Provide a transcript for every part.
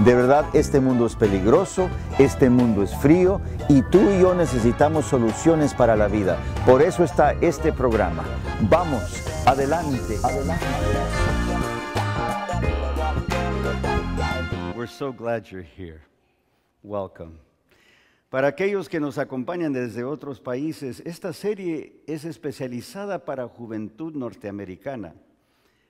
De verdad, este mundo es peligroso, este mundo es frío y tú y yo necesitamos soluciones para la vida. Por eso está este programa. Vamos, adelante. adelante. We're so glad you're here. Welcome. Para aquellos que nos acompañan desde otros países, esta serie es especializada para juventud norteamericana.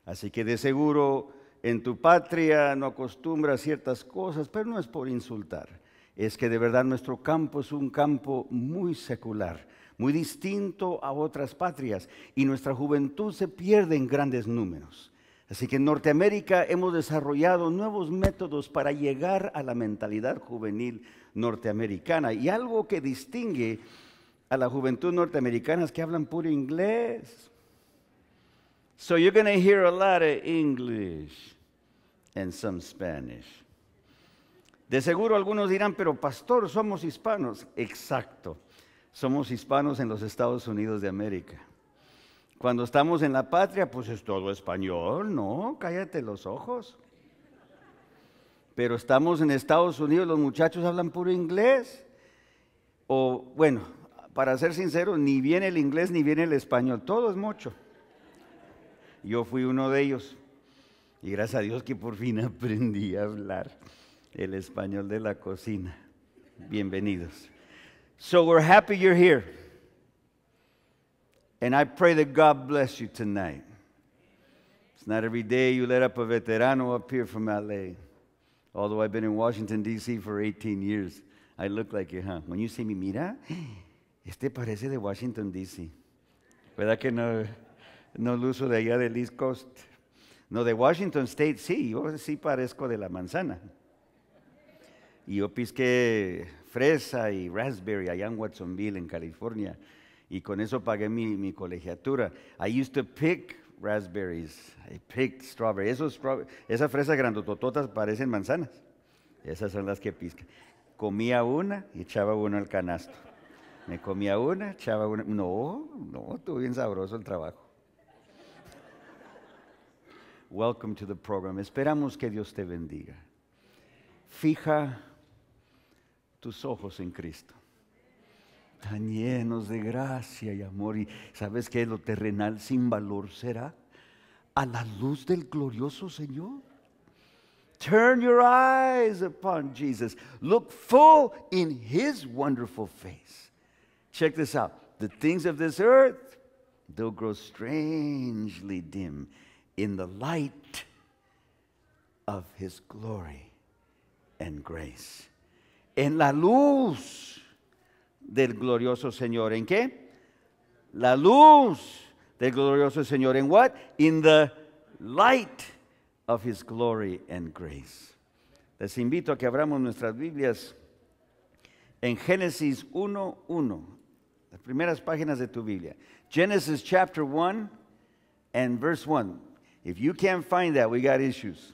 Así que de seguro en tu patria no acostumbras ciertas cosas, pero no es por insultar. Es que de verdad nuestro campo es un campo muy secular, muy distinto a otras patrias y nuestra juventud se pierde en grandes números. Así que en Norteamérica hemos desarrollado nuevos métodos para llegar a la mentalidad juvenil norteamericana. Y algo que distingue a la juventud norteamericana es que hablan puro inglés. So you're going to hear a lot of English and some Spanish. De seguro algunos dirán, pero pastor, somos hispanos. Exacto, somos hispanos en los Estados Unidos de América. Cuando estamos en la patria, pues es todo español, ¿no? Cállate los ojos pero estamos en Estados Unidos, los muchachos hablan puro inglés. O bueno, para ser sincero, ni viene el inglés ni viene el español, todo es mucho. Yo fui uno de ellos. Y gracias a Dios que por fin aprendí a hablar el español de la cocina. Bienvenidos. So we're happy you're here. And I pray that God bless you tonight. It's not every day you let up a veterano up here from LA. Although I've been in Washington, D.C. for 18 years, I look like you, huh? When you see me, mira, este parece de Washington, D.C. ¿Verdad que no, no lo uso de allá del East Coast? No, de Washington State sí, yo sí parezco de la manzana. Y yo pisqué fresa y raspberry allá en Watsonville, en California. Y con eso pagué mi, mi colegiatura. I used to pick raspberries. I eh, picked strawberries. esas fresas grandotototas parecen manzanas. Esas son las que piscan. Comía una y echaba uno al canasto. Me comía una, echaba una. No, no, estuvo bien sabroso el trabajo. Welcome to the program. Esperamos que Dios te bendiga. Fija tus ojos en Cristo. tan llenos de gracia y amor, y sabes que lo terrenal sin valor será a la luz del glorioso Señor. Turn your eyes upon Jesus. Look full in his wonderful face. Check this out. The things of this earth, they'll grow strangely dim in the light of his glory and grace. En la luz del glorioso Señor. ¿En qué? La luz del glorioso Señor. ¿En what? In the light of His glory and grace. Les invito a que abramos nuestras Biblias en Génesis 1.1, las primeras páginas de tu Biblia. Genesis chapter 1 and verse 1. If you can't find that, we got issues.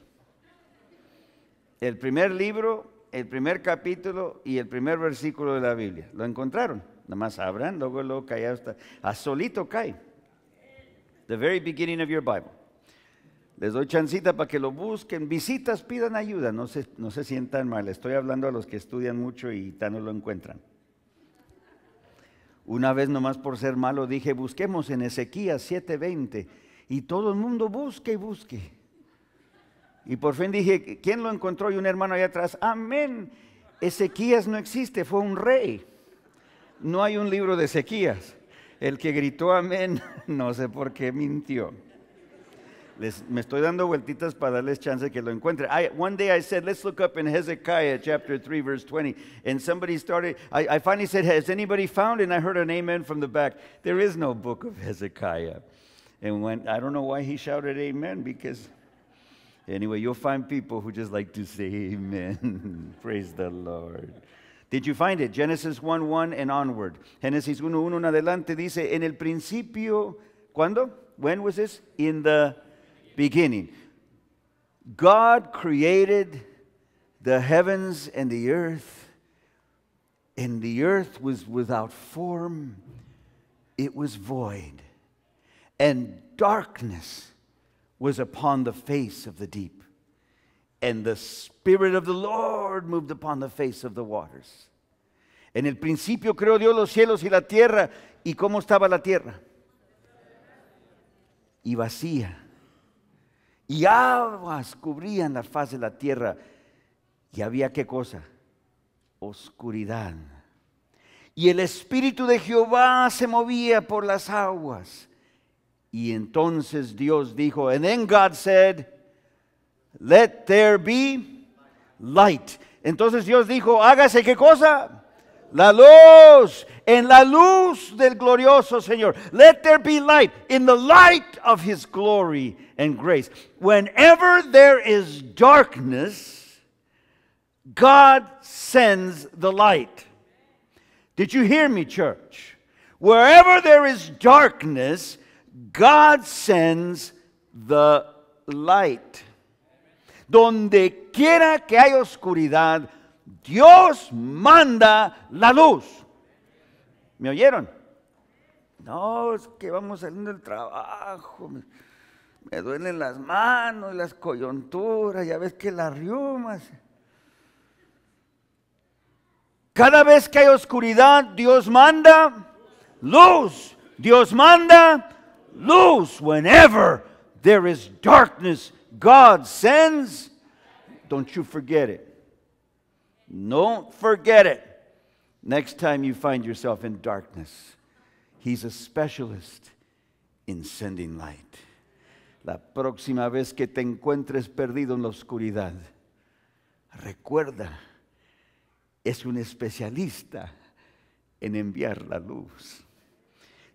El primer libro el primer capítulo y el primer versículo de la Biblia. ¿Lo encontraron? Nada más abran, luego lo cae hasta... A solito cae. The very beginning of your Bible. Les doy chancita para que lo busquen. Visitas, pidan ayuda. No se, no se sientan mal. Estoy hablando a los que estudian mucho y tan no lo encuentran. Una vez nomás por ser malo dije, busquemos en Ezequías 7:20. Y todo el mundo busque y busque. Y por fin dije, ¿quién lo encontró? Y un hermano allá atrás, amén. Ezequías no existe, fue un rey. No hay un libro de Ezequías. El que gritó amén, no sé por qué mintió. Les, me estoy dando vueltitas para darles chance que lo encuentren. I, one day I said, let's look up in Hezekiah chapter 3, verse 20. And somebody started, I, I finally said, has anybody found? And I heard an amen from the back. There is no book of Hezekiah. And when, I don't know why he shouted amen because Anyway, you'll find people who just like to say amen. Praise the Lord. Did you find it? Genesis 1 1 and onward. Genesis 1 1 en adelante dice: En el principio, ¿cuándo? When was this? In the beginning. God created the heavens and the earth, and the earth was without form, it was void, and darkness was upon the face of the deep, and the Spirit of the Lord moved upon the face of the waters. En el principio creó Dios los cielos y la tierra. ¿Y cómo estaba la tierra? Y vacía. Y aguas cubrían la faz de la tierra. ¿Y había qué cosa? Oscuridad. Y el Espíritu de Jehová se movía por las aguas. Y entonces Dios dijo, and then God said, let there be light. Entonces Dios dijo, hágase qué cosa? La luz, en la luz del glorioso Señor. Let there be light, in the light of His glory and grace. Whenever there is darkness, God sends the light. Did you hear me, church? Wherever there is darkness, God sends the light. Donde quiera que hay oscuridad, Dios manda la luz. ¿Me oyeron? No, es que vamos saliendo del trabajo. Me, duelen las manos, y las coyunturas, ya ves que las riumas. Cada vez que hay oscuridad, Dios manda luz. Dios manda loose whenever there is darkness. God sends. Don't you forget it. Don't forget it. Next time you find yourself in darkness, He's a specialist in sending light. La próxima vez que te encuentres perdido en la oscuridad, recuerda, es un especialista en enviar la luz.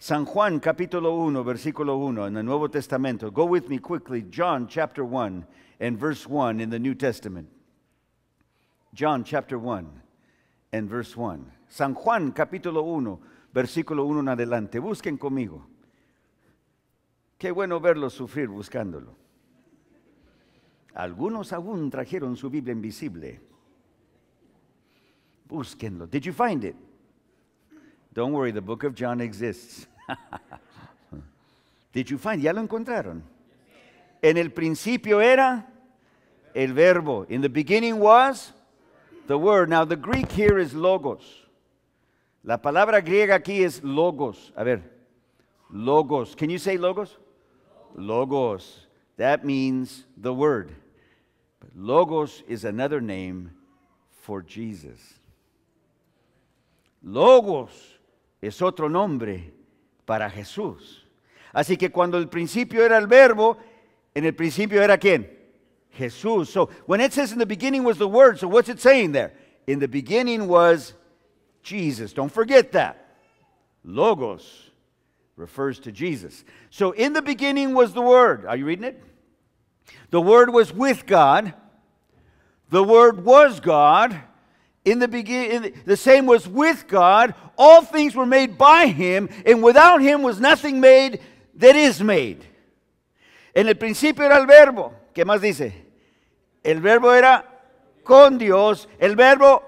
San Juan capítulo 1, versículo 1 en el Nuevo Testamento. Go with me quickly, John chapter 1 and verse 1 in the New Testament. John chapter 1 and verse 1. San Juan capítulo 1, versículo 1 en adelante. Busquen conmigo. Qué bueno verlo sufrir buscándolo. Algunos aún trajeron su Biblia invisible. Búsquenlo. Did you find it? Don't worry, the book of John exists. Did you find? Ya lo encontraron. En el principio era el verbo. In the beginning was the word. Now the Greek here is logos. La palabra griega aquí es logos. A ver. Logos. Can you say logos? Logos. That means the word. But logos is another name for Jesus. Logos es otro nombre para Jesús. Así que cuando el principio era el verbo, en el principio era quién? Jesús. So when it says in the beginning was the word, so what's it saying there? In the beginning was Jesus. Don't forget that. Logos refers to Jesus. So in the beginning was the word. Are you reading it? The word was with God. The word was God. In the beginning, the same was with God. All things were made by Him, and without Him was nothing made that is made. En el principio era el verbo. ¿Qué más dice? El verbo era con Dios. El verbo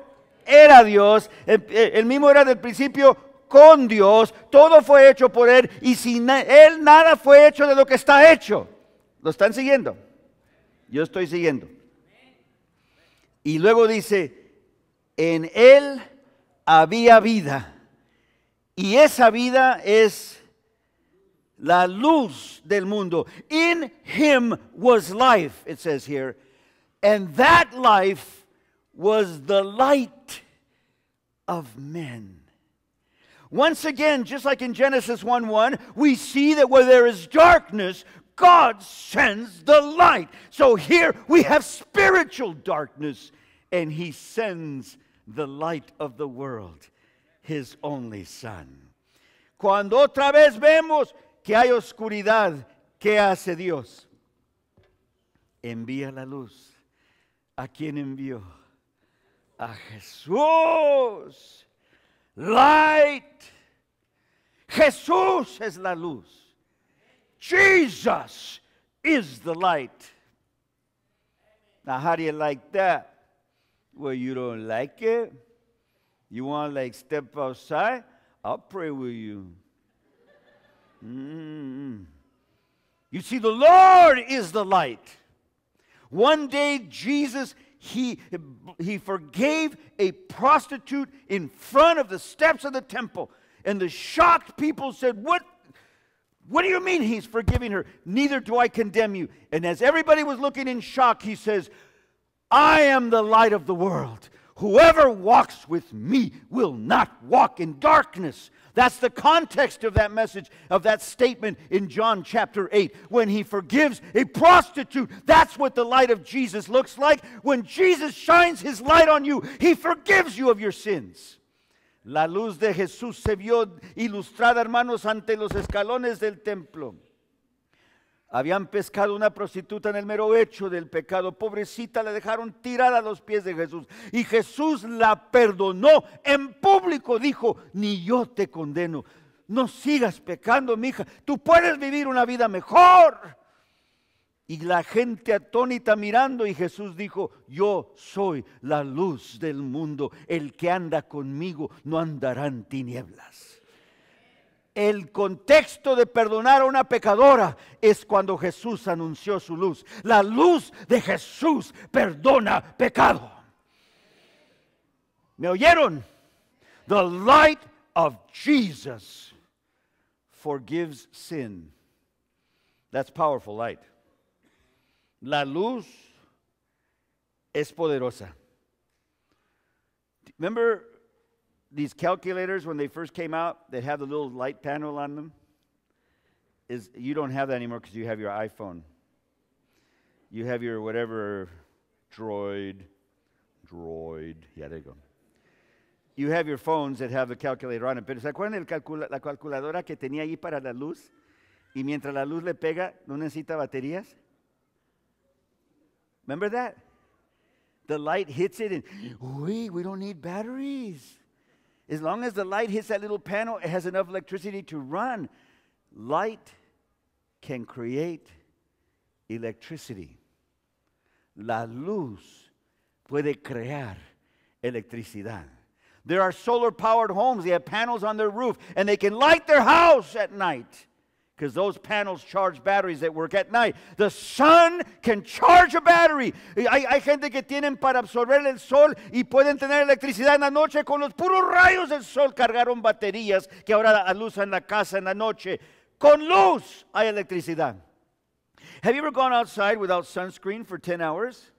era Dios. El, el mismo era del principio con Dios. Todo fue hecho por Él. Y sin Él nada fue hecho de lo que está hecho. ¿Lo están siguiendo? Yo estoy siguiendo. Y luego dice, en él había vida. Y esa vida es la luz del mundo. In him was life, it says here. And that life was the light of men. Once again, just like in Genesis 1 1, we see that where there is darkness, God sends the light. So here we have spiritual darkness, and He sends the light of the world, his only son. Cuando otra vez vemos que hay oscuridad, ¿qué hace Dios? Envía la luz. ¿A quién envió? A Jesús. Light. Jesús es la luz. Jesus is the light. Now, how do you like that? Well, you don't like it? You want to like step outside? I'll pray with you. Mm-hmm. You see, the Lord is the light. One day, Jesus, he, he forgave a prostitute in front of the steps of the temple. And the shocked people said, What? What do you mean he's forgiving her? Neither do I condemn you. And as everybody was looking in shock, he says, I am the light of the world. Whoever walks with me will not walk in darkness. That's the context of that message, of that statement in John chapter 8. When he forgives a prostitute, that's what the light of Jesus looks like. When Jesus shines his light on you, he forgives you of your sins. La luz de Jesús se vio ilustrada, hermanos, ante los escalones del templo. Habían pescado una prostituta en el mero hecho del pecado. Pobrecita, la dejaron tirada a los pies de Jesús. Y Jesús la perdonó en público. Dijo, ni yo te condeno. No sigas pecando, mi hija. Tú puedes vivir una vida mejor. Y la gente atónita mirando y Jesús dijo, yo soy la luz del mundo, el que anda conmigo no andará en tinieblas el contexto de perdonar a una pecadora es cuando Jesús anunció su luz. La luz de Jesús perdona pecado. ¿Me oyeron? The light of Jesus forgives sin. That's powerful light. La luz es poderosa. Remember these calculators, when they first came out, they had the little light panel on them. Is you don't have that anymore because you have your iPhone. You have your whatever droid, droid. Yeah, there you go. You have your phones that have the calculator on it. Pero ¿se acuerdan el calcula la calculadora que tenía ahí para la luz? Y mientras la luz le pega, no necesita baterías. Remember that? The light hits it and, we we don't need batteries. As long as the light hits that little panel, it has enough electricity to run. Light can create electricity. La luz puede crear electricidad. There are solar powered homes. They have panels on their roof and they can light their house at night because those panels charge batteries that work at night. The sun can charge a battery. Hay, hay, gente que tienen para absorber el sol y pueden tener electricidad en la noche con los puros rayos del sol. Cargaron baterías que ahora alusan la casa en la noche. Con luz hay electricidad. Have you ever gone outside without sunscreen for 10 hours?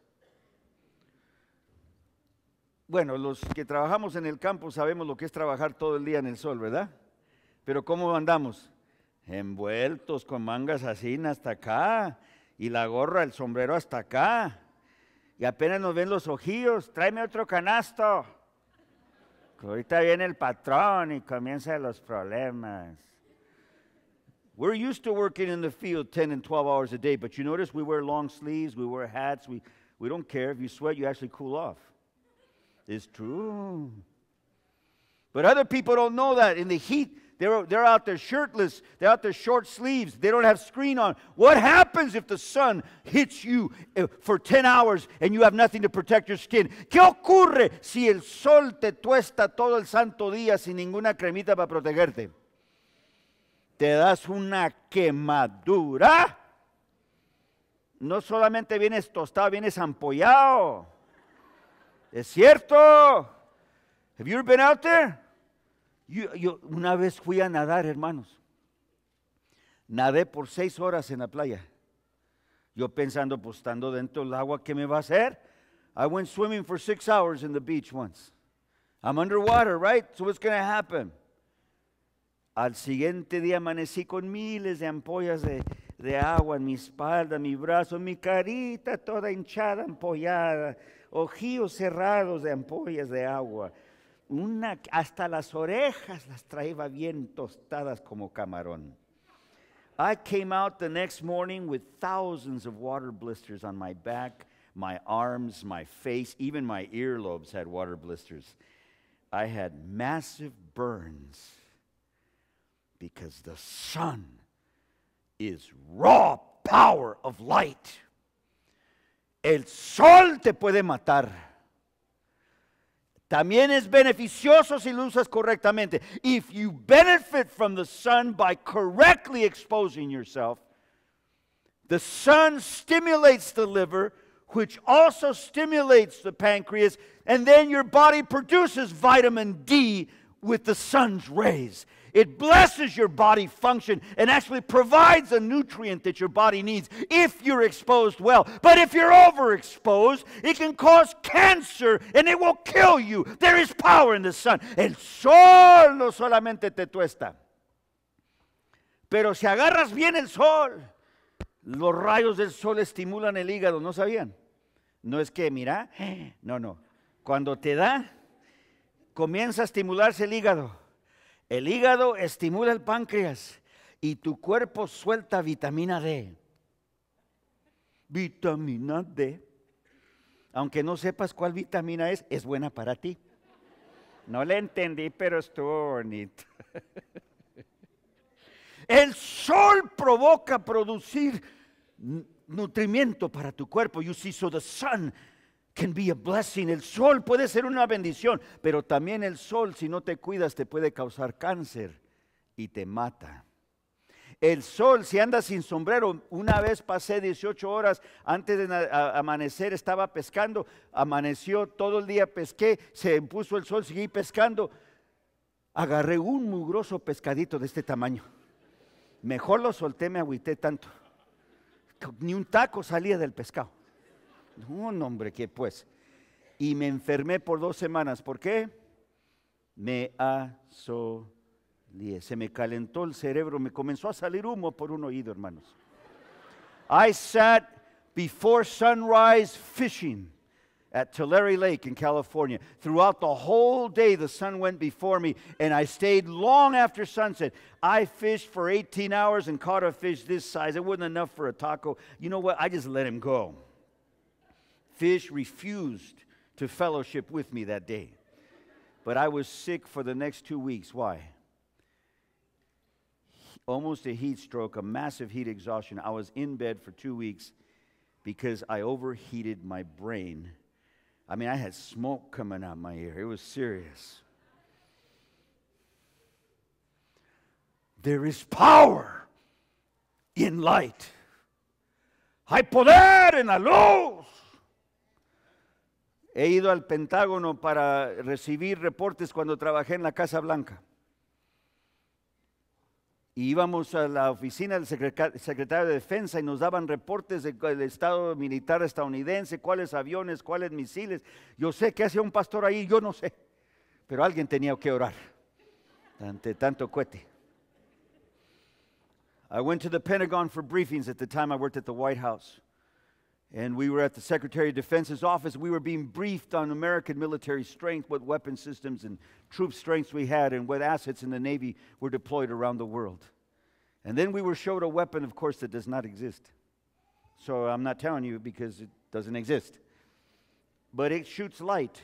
Bueno, los que trabajamos en el campo sabemos lo que es trabajar todo el día en el sol, ¿verdad? Pero ¿cómo andamos? envueltos con mangas así hasta acá, y la gorra, el sombrero hasta acá. Y apenas nos ven los ojillos, tráeme otro canasto. Que ahorita viene el patrón y comienzan los problemas. We're used to working in the field 10 and 12 hours a day, but you notice we wear long sleeves, we wear hats, we, we don't care. If you sweat, you actually cool off. It's true. But other people don't know that. In the heat, they're, they're out there shirtless. They're out there short sleeves. They don't have screen on. What happens if the sun hits you eh, for 10 hours and you have nothing to protect your skin? ¿Qué ocurre si el sol te tuesta todo el santo día sin ninguna cremita para protegerte? Te das una quemadura. No solamente vienes tostado, vienes ampollado. ¿Es cierto? Have you ever been out there? Yo, una vez fui a nadar, hermanos. Nadé por seis horas en la playa. Yo pensando, pues estando dentro del agua, ¿qué me va a hacer? I went swimming for six hours in the beach once. I'm underwater, right? So what's going to happen? Al siguiente día amanecí con miles de ampollas de, de agua en mi espalda, en mi brazo, en mi carita toda hinchada, ampollada, ojillos cerrados de ampollas de agua. una, hasta las orejas las traía bien tostadas como camarón. I came out the next morning with thousands of water blisters on my back, my arms, my face, even my earlobes had water blisters. I had massive burns because the sun is raw power of light. El sol te puede matar. También es beneficioso si lo usas correctamente. If you benefit from the sun by correctly exposing yourself, the sun stimulates the liver, which also stimulates the pancreas, and then your body produces vitamin D with the sun's rays. It blesses your body function and actually provides a nutrient that your body needs if you're exposed well. But if you're overexposed, it can cause cancer and it will kill you. There is power in the sun. El sol no solamente te tuesta, pero si agarras bien el sol, los rayos del sol estimulan el hígado. ¿No sabían? No es que, mira, no, no. Cuando te da, comienza a estimularse el hígado El hígado estimula el páncreas y tu cuerpo suelta vitamina D. Vitamina D. Aunque no sepas cuál vitamina es, es buena para ti. No le entendí, pero estuvo bonito. El sol provoca producir nutrimiento para tu cuerpo. You see, so the sun el sol puede ser una bendición, pero también el sol, si no te cuidas, te puede causar cáncer y te mata. El sol, si andas sin sombrero, una vez pasé 18 horas antes de amanecer, estaba pescando, amaneció todo el día, pesqué, se puso el sol, seguí pescando, agarré un mugroso pescadito de este tamaño. Mejor lo solté, me agüité tanto. Ni un taco salía del pescado. No, no, hombre, que pues. Y me enfermé por dos semanas. ¿Por qué? Me asolié. Se me calentó el cerebro, me comenzó a salir humo por un oído, hermanos. I sat before sunrise fishing at Tulare Lake in California. Throughout the whole day, the sun went before me, and I stayed long after sunset. I fished for 18 hours and caught a fish this size. It wasn't enough for a taco. You know what? I just let him go. Fish refused to fellowship with me that day. But I was sick for the next two weeks. Why? Almost a heat stroke, a massive heat exhaustion. I was in bed for two weeks because I overheated my brain. I mean, I had smoke coming out my ear. It was serious. There is power in light. Hay poder en la luz. He ido al Pentágono para recibir reportes cuando trabajé en la Casa Blanca. Y íbamos a la oficina del secretario de Defensa y nos daban reportes del Estado militar estadounidense, cuáles aviones, cuáles misiles. Yo sé qué hacía un pastor ahí, yo no sé. Pero alguien tenía que orar ante tanto cohete. I went to the Pentagon for briefings at the time I worked at the White House. And we were at the Secretary of Defense's office. We were being briefed on American military strength, what weapon systems and troop strengths we had, and what assets in the Navy were deployed around the world. And then we were showed a weapon, of course, that does not exist. So I'm not telling you because it doesn't exist. But it shoots light.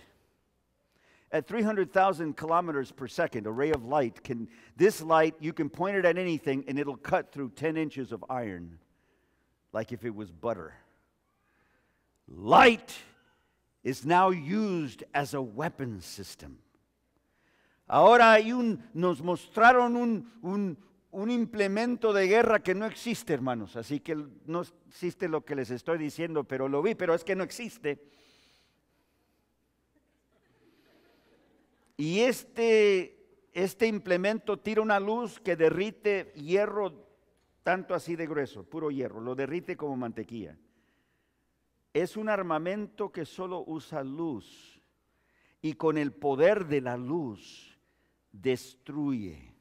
At 300,000 kilometers per second, a ray of light can, this light, you can point it at anything and it'll cut through 10 inches of iron like if it was butter. Light is now used as a weapon system. Ahora hay un, nos mostraron un, implemento de guerra que no existe, hermanos. Así que no existe lo que les estoy diciendo, pero lo vi, pero es que no existe. Y este, este implemento tira una luz que derrite hierro, tanto así de grueso, puro hierro, lo derrite como mantequilla es un armamento que solo usa luz y con el poder de la luz destruye.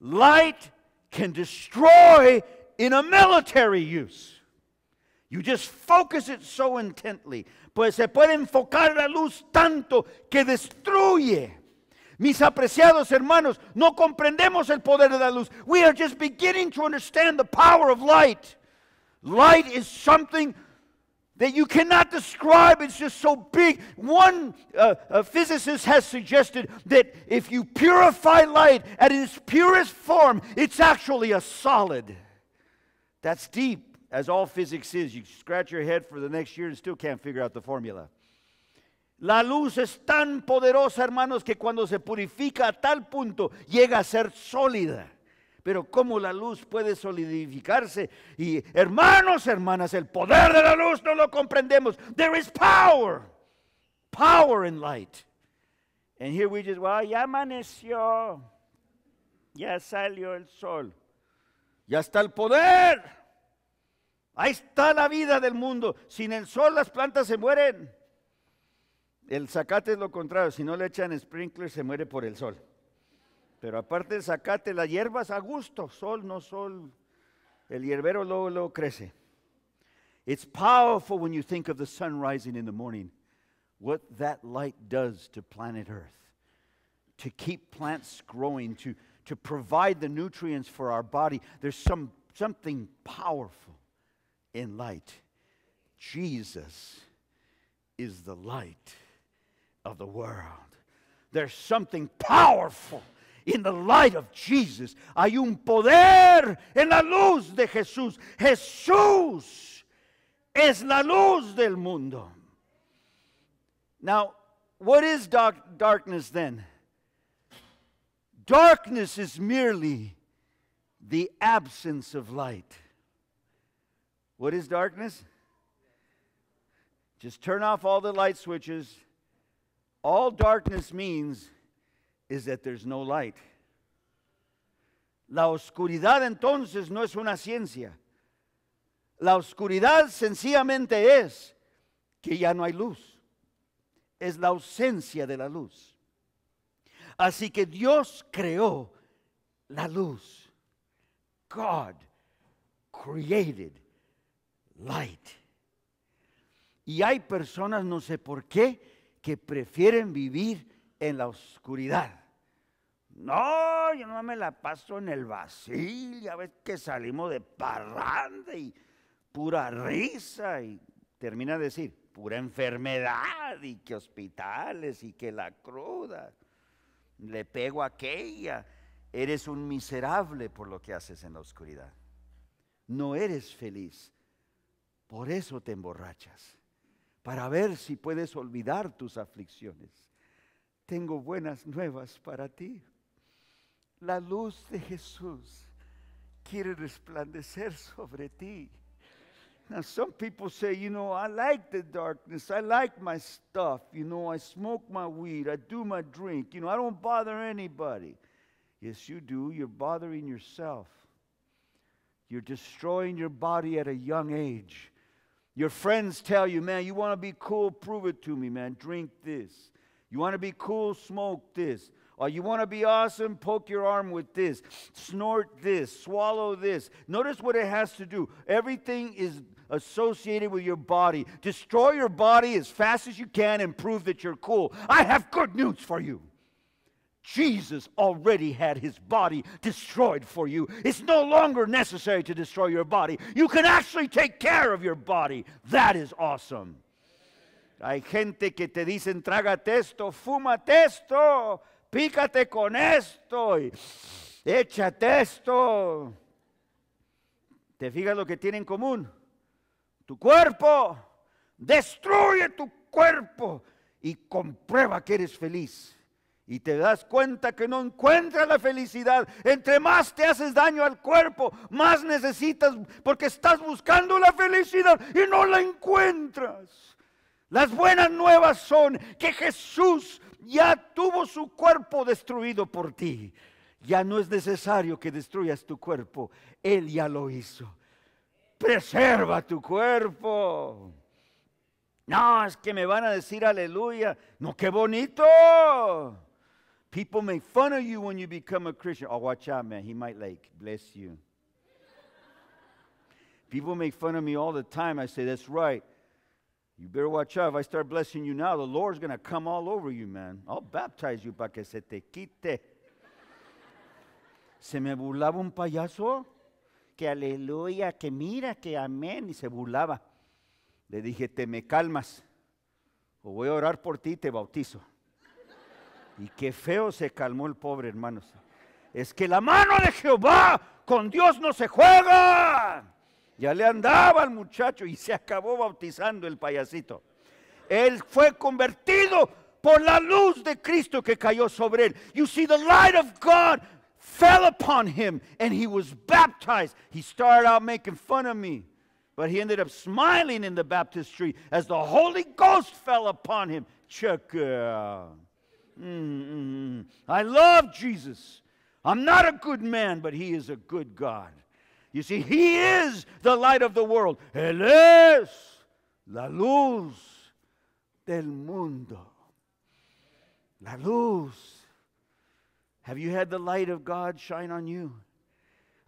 Light can destroy in a military use. You just focus it so intently. Pues se puede enfocar la luz tanto que destruye. Mis apreciados hermanos, no comprendemos el poder de la luz. We are just beginning to understand the power of light. Light is something that you cannot describe. It's just so big. One uh, physicist has suggested that if you purify light at its purest form, it's actually a solid. That's deep, as all physics is. You scratch your head for the next year and still can't figure out the formula. La luz es tan poderosa, hermanos, que cuando se purifica a tal punto llega a ser sólida. Pero ¿cómo la luz puede solidificarse? Y hermanos, hermanas, el poder de la luz no lo comprendemos. There is power. Power in light. And here we just, ya amaneció. Ya salió el sol. Ya está el poder. Ahí está la vida del mundo. Sin el sol las plantas se mueren. El zacate es lo contrario. Si no le echan sprinkler se muere por el sol. Pero aparte del zacate, las hierbas a gusto, sol, no sol. El hierbero luego, luego crece. It's powerful when you think of the sun rising in the morning, what that light does to planet Earth, to keep plants growing, to, to provide the nutrients for our body. There's some, something powerful in light. Jesus is the light of the world. There's something powerful in the light of Jesus. Hay un poder en la luz de Jesús. Jesús es la luz del mundo. Now, what is dark, darkness then? Darkness is merely the absence of light. What is darkness? Just turn off all the light switches. All darkness means is that there's no light. La oscuridad entonces no es una ciencia. La oscuridad sencillamente es que ya no hay luz. Es la ausencia de la luz. Así que Dios creó la luz. God created light. Y hay personas, no sé por qué, que prefieren vivir en la oscuridad. No, yo no me la paso en el vacío, ya ves que salimos de parranda y pura risa y termina de decir, pura enfermedad y que hospitales y que la cruda. Le pego a aquella. Eres un miserable por lo que haces en la oscuridad. No eres feliz. Por eso te emborrachas. Para ver si puedes olvidar tus aflicciones. tengo buenas nuevas para ti. La luz de Jesús quiere resplandecer sobre ti. Now, some people say, you know, I like the darkness. I like my stuff. You know, I smoke my weed. I do my drink. You know, I don't bother anybody. Yes, you do. You're bothering yourself. You're destroying your body at a young age. Your friends tell you, man, you want to be cool? Prove it to me, man. Drink this. You want to be cool? Smoke this. Or you want to be awesome? Poke your arm with this. Snort this. Swallow this. Notice what it has to do. Everything is associated with your body. Destroy your body as fast as you can and prove that you're cool. I have good news for you. Jesus already had his body destroyed for you. It's no longer necessary to destroy your body. You can actually take care of your body. That is awesome. Hay gente que te dicen, trágate esto, fúmate esto, pícate con esto, échate esto. ¿Te fijas lo que tiene en común? Tu cuerpo, destruye tu cuerpo y comprueba que eres feliz. Y te das cuenta que no encuentras la felicidad. Entre más te haces daño al cuerpo, más necesitas, porque estás buscando la felicidad y no la encuentras. Las buenas nuevas son que Jesús ya tuvo su cuerpo destruido por ti. Ya no es necesario que destruyas tu cuerpo. Él ya lo hizo. Preserva tu cuerpo. No, es que me van a decir aleluya. No, qué bonito. People make fun of you when you become a Christian. Oh, watch out, man. He might like bless you. People make fun of me all the time. I say, that's right. You better watch out. If I start blessing you now, the Lord's going to come all over you, man. I'll baptize you para que se te quite. se me burlaba un payaso que aleluya, que mira, que amén, y se burlaba. Le dije, te me calmas, o voy a orar por ti te bautizo. Y qué feo se calmó el pobre, hermanos. Es que la mano de Jehová con Dios no se juega. Ya le andaba al muchacho y se acabó bautizando el payasito. Él fue convertido por la luz de Cristo que cayó sobre él. You see, the light of God fell upon him and he was baptized. He started out making fun of me, but he ended up smiling in the baptistry as the Holy Ghost fell upon him. Check Mm -mm. I love Jesus. I'm not a good man, but he is a good God. You see, He is the light of the world. Él es la luz del mundo. La luz. Have you had the light of God shine on you?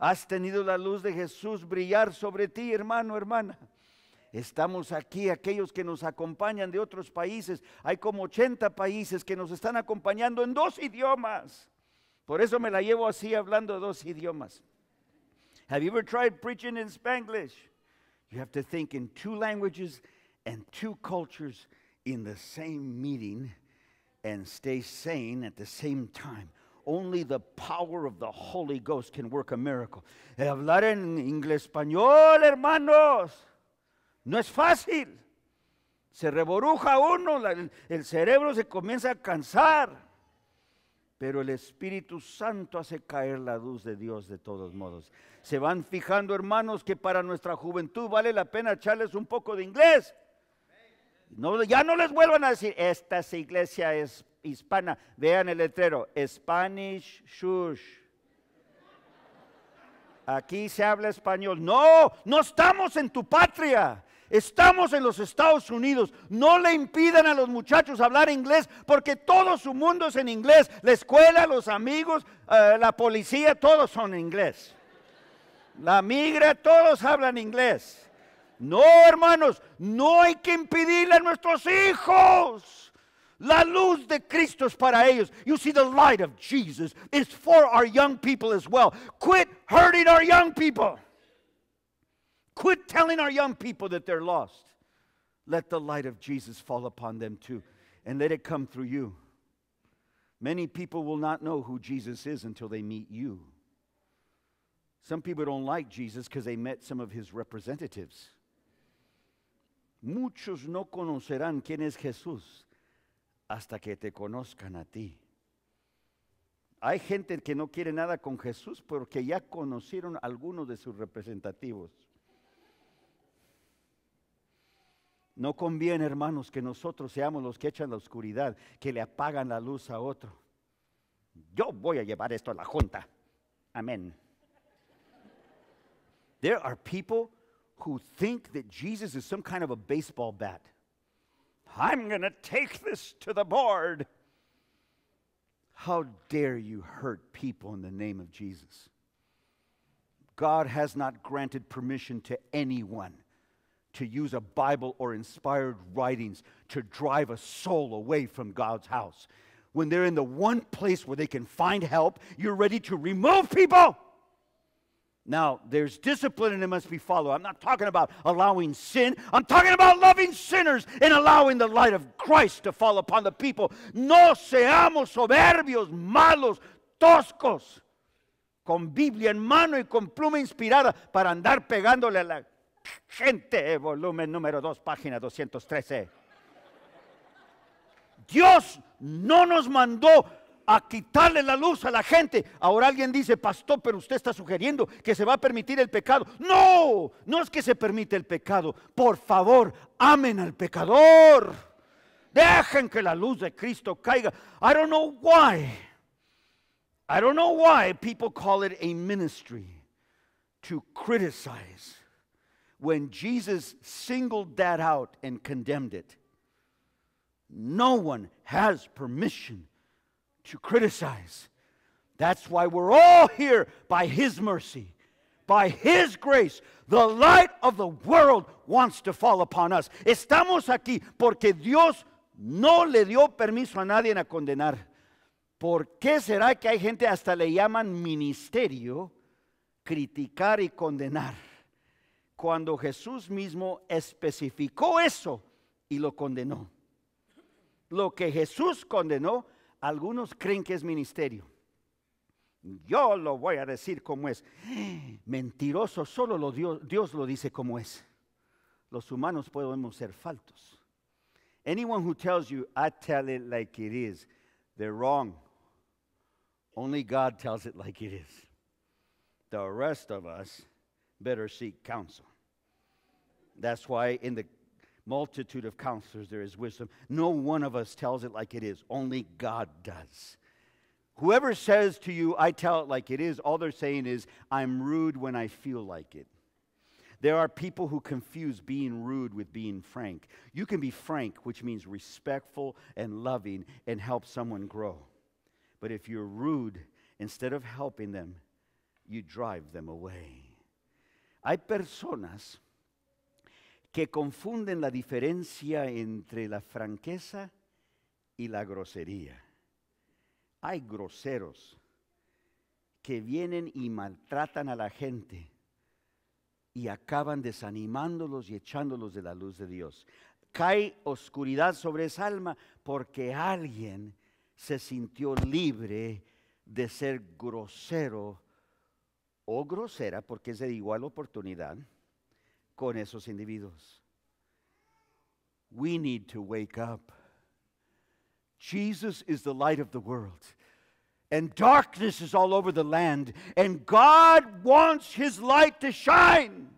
Has tenido la luz de Jesús brillar sobre ti, hermano, hermana. Estamos aquí, aquellos que nos acompañan de otros países. Hay como 80 países que nos están acompañando en dos idiomas. Por eso me la llevo así hablando dos idiomas. Have you ever tried preaching in Spanglish? You have to think in two languages and two cultures in the same meeting and stay sane at the same time. Only the power of the Holy Ghost can work a miracle. Eh, hablar en inglés español, hermanos. No es fácil. Se reboruja uno, el cerebro se comienza a cansar. pero el Espíritu Santo hace caer la luz de Dios de todos modos. Se van fijando, hermanos, que para nuestra juventud vale la pena echarles un poco de inglés. ya no les vuelvan a decir, esta es iglesia es hispana. Vean el letrero, Spanish Shush. Aquí se habla español. No, no estamos en tu patria. Estamos en los Estados Unidos. No le impidan a los muchachos hablar inglés porque todo su mundo es en inglés. La escuela, los amigos, eh, la policía, todos son en inglés. La migra, todos hablan inglés. No, hermanos, no hay que impedirle a nuestros hijos. La luz de Cristo es para ellos. You see, the light of Jesus is for our young people as well. Quit hurting our young people. Quit telling our young people that they're lost. Let the light of Jesus fall upon them too, and let it come through you. Many people will not know who Jesus is until they meet you. Some people don't like Jesus because they met some of his representatives. Muchos no conocerán quién es Jesús hasta que te conozcan a ti. Hay gente que no quiere nada con Jesús porque ya conocieron a algunos de sus representativos. No conviene, hermanos, que nosotros seamos los que echan la oscuridad, que le apagan la luz a otro. Yo voy a llevar esto a la junta. Amén. There are people who think that Jesus is some kind of a baseball bat. I'm going to take this to the board. How dare you hurt people in the name of Jesus? God has not granted permission to anyone to use a Bible or inspired writings to drive a soul away from God's house. When they're in the one place where they can find help, you're ready to remove people. Now, there's discipline and it must be followed. I'm not talking about allowing sin. I'm talking about loving sinners and allowing the light of Christ to fall upon the people. No seamos soberbios, malos, toscos, con Biblia en mano y con pluma inspirada para andar pegándole a la Gente, volumen número 2, página 213. Dios no nos mandó a quitarle la luz a la gente. Ahora alguien dice, pastor, pero usted está sugiriendo que se va a permitir el pecado. No, no es que se permite el pecado. Por favor, amen al pecador. Dejen que la luz de Cristo caiga. I don't know why. I don't know why people call it a ministry to criticize. when Jesus singled that out and condemned it. No one has permission to criticize. That's why we're all here by His mercy, by His grace. The light of the world wants to fall upon us. Estamos aquí porque Dios no le dio permiso a nadie a condenar. ¿Por qué será que hay gente hasta le llaman ministerio criticar y condenar? cuando Jesús mismo especificó eso y lo condenó. Lo que Jesús condenó, algunos creen que es ministerio. Yo lo voy a decir como es. Mentiroso, solo Dios, Dios lo dice como es. Los humanos podemos ser faltos. Anyone who tells you, I tell it like it is, they're wrong. Only God tells it like it is. The rest of us better seek counsel. That's why in the multitude of counselors there is wisdom. No one of us tells it like it is, only God does. Whoever says to you, I tell it like it is, all they're saying is, I'm rude when I feel like it. There are people who confuse being rude with being frank. You can be frank, which means respectful and loving, and help someone grow. But if you're rude, instead of helping them, you drive them away. Hay personas que confunden la diferencia entre la franqueza y la grosería. Hay groseros que vienen y maltratan a la gente y acaban desanimándolos y echándolos de la luz de Dios. Cae oscuridad sobre esa alma porque alguien se sintió libre de ser grosero o grosera, porque es de igual oportunidad, con esos individuos. We need to wake up. Jesus is the light of the world, and darkness is all over the land, and God wants His light to shine.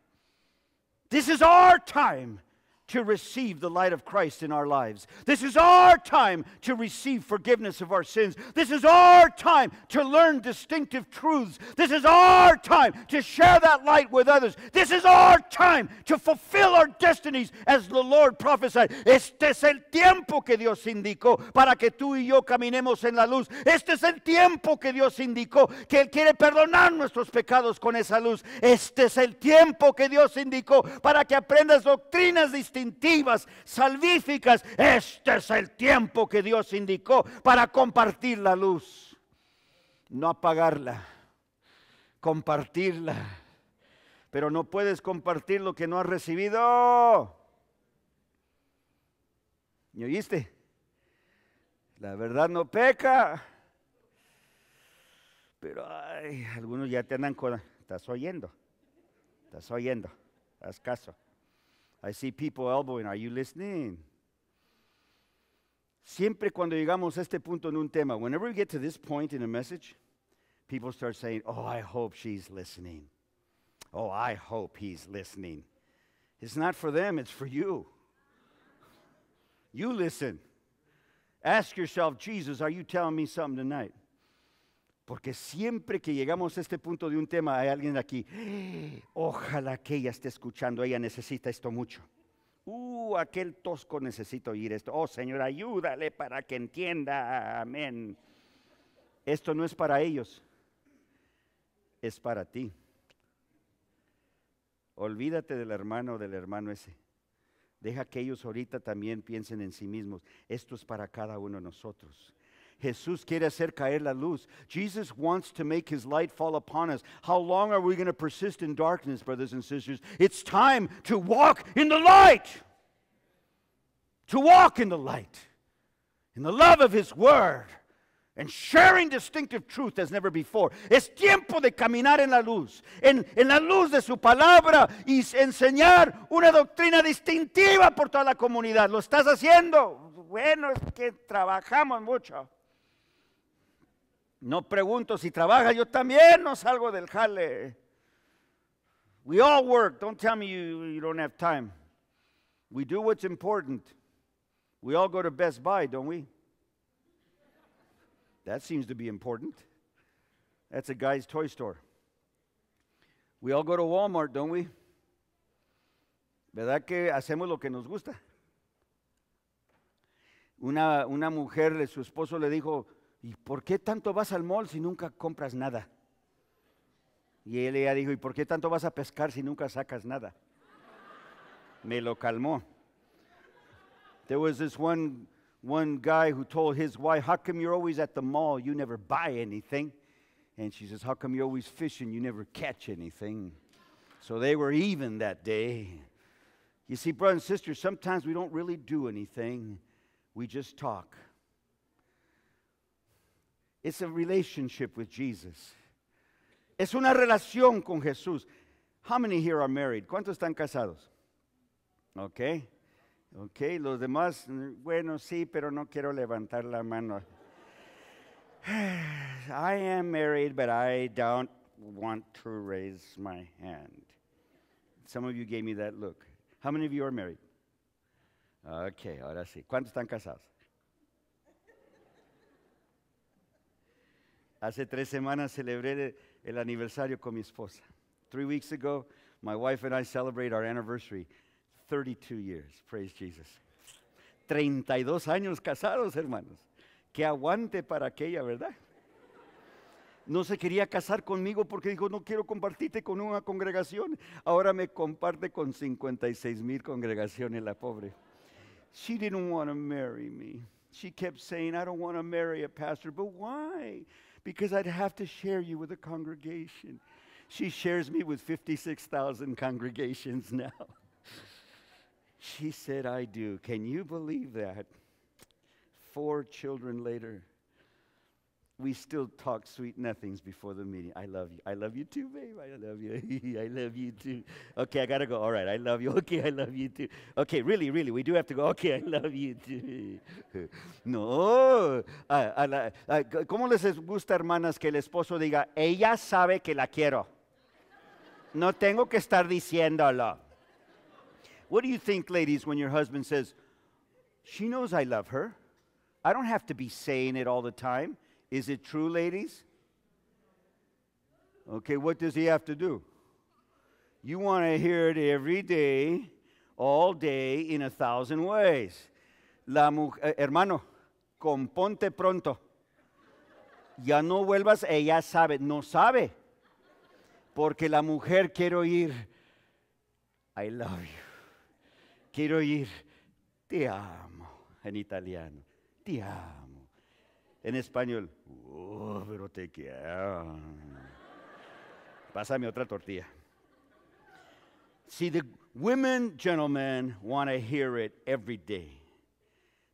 This is our time to receive the light of Christ in our lives. This is our time to receive forgiveness of our sins. This is our time to learn distinctive truths. This is our time to share that light with others. This is our time to fulfill our destinies as the Lord prophesied. Este es el tiempo que Dios indicó para que tú y yo caminemos en la luz. Este es el tiempo que Dios indicó que Él quiere perdonar nuestros pecados con esa luz. Este es el tiempo que Dios indicó para que aprendas doctrinas distintas salvíficas. Este es el tiempo que Dios indicó para compartir la luz. No apagarla, compartirla. Pero no puedes compartir lo que no has recibido. ¿Me oíste? La verdad no peca. Pero ay, algunos ya te andan con... Estás oyendo, estás oyendo, haz caso. I see people elbowing. Are you listening? Siempre cuando llegamos a este punto en un tema, whenever we get to this point in a message, people start saying, Oh, I hope she's listening. Oh, I hope he's listening. It's not for them, it's for you. You listen. Ask yourself, Jesus, are you telling me something tonight? Porque siempre que llegamos a este punto de un tema, hay alguien aquí, eh, ojalá que ella esté escuchando, ella necesita esto mucho. Uh, aquel tosco necesita oír esto. Oh, Señor, ayúdale para que entienda. Amén. Esto no es para ellos, es para ti. Olvídate del hermano o del hermano ese. Deja que ellos ahorita también piensen en sí mismos. Esto es para cada uno de nosotros. Jesús quiere hacer caer la luz. Jesus wants to make his light fall upon us. How long are we going to persist in darkness, brothers and sisters? It's time to walk in the light. To walk in the light, in the love of his word, and sharing distinctive truth as never before. Es tiempo de caminar en la luz, en, en la luz de su palabra y enseñar una doctrina distintiva por toda la comunidad. Lo estás haciendo. Bueno, es que trabajamos mucho. No pregunto si trabaja, yo también no salgo del jale. We all work. Don't tell me you, don't have time. We do what's important. We all go to Best Buy, don't we? That seems to be important. That's a guy's toy store. We all go to Walmart, don't we? ¿Verdad que hacemos lo que nos gusta? Una, una mujer, su esposo le dijo, ¿y por qué tanto vas al mall si nunca compras nada? Y él ella dijo, ¿y por qué tanto vas a pescar si nunca sacas nada? Me lo calmó. There was this one, one guy who told his wife, How come you're always at the mall? You never buy anything. And she says, How come you're always fishing? You never catch anything. So they were even that day. You see, brothers and sisters, sometimes we don't really do anything, we just talk. It's a relationship with Jesus. Es una relación con Jesús. How many here are married? ¿Cuántos están casados? Ok. Ok, los demás, bueno, sí, pero no quiero levantar la mano. I am married, but I don't want to raise my hand. Some of you gave me that look. How many of you are married? Ok, ahora sí. ¿Cuántos están casados? Hace tres semanas celebré el aniversario con mi esposa. Three weeks ago, my wife and I celebrate our anniversary. 32 years, praise Jesus. 32 años casados, hermanos. Que aguante para aquella, ¿verdad? No se quería casar conmigo porque dijo, no quiero compartirte con una congregación. Ahora me comparte con 56 mil congregaciones, la pobre. She didn't want to marry me. She kept saying, I don't want to marry a pastor. But why? because I'd have to share you with a congregation. She shares me with 56,000 congregations now. she said, I do. Can you believe that? Four children later, we still talk sweet nothings before the meeting. I love you. I love you too, babe. I love you. I love you too. Okay, I got to go. All right, I love you. Okay, I love you too. Okay, really, really, we do have to go. Okay, I love you too. no. ¿Cómo les gusta, hermanas, que el esposo diga, ella sabe que la quiero? No tengo que estar diciéndolo. What do you think, ladies, when your husband says, she knows I love her? I don't have to be saying it all the time. Is it true, ladies? Okay, what does he have to do? You want to hear it every day, all day, in a thousand ways. La mujer, eh, hermano, componte pronto. Ya no vuelvas, ella sabe, no sabe. Porque la mujer quiere oír, I love you. Quiero oír, te amo, en italiano, te amo en español. Oh, pero te quiero. Pásame otra tortilla. See, the women, gentlemen, want to hear it every day.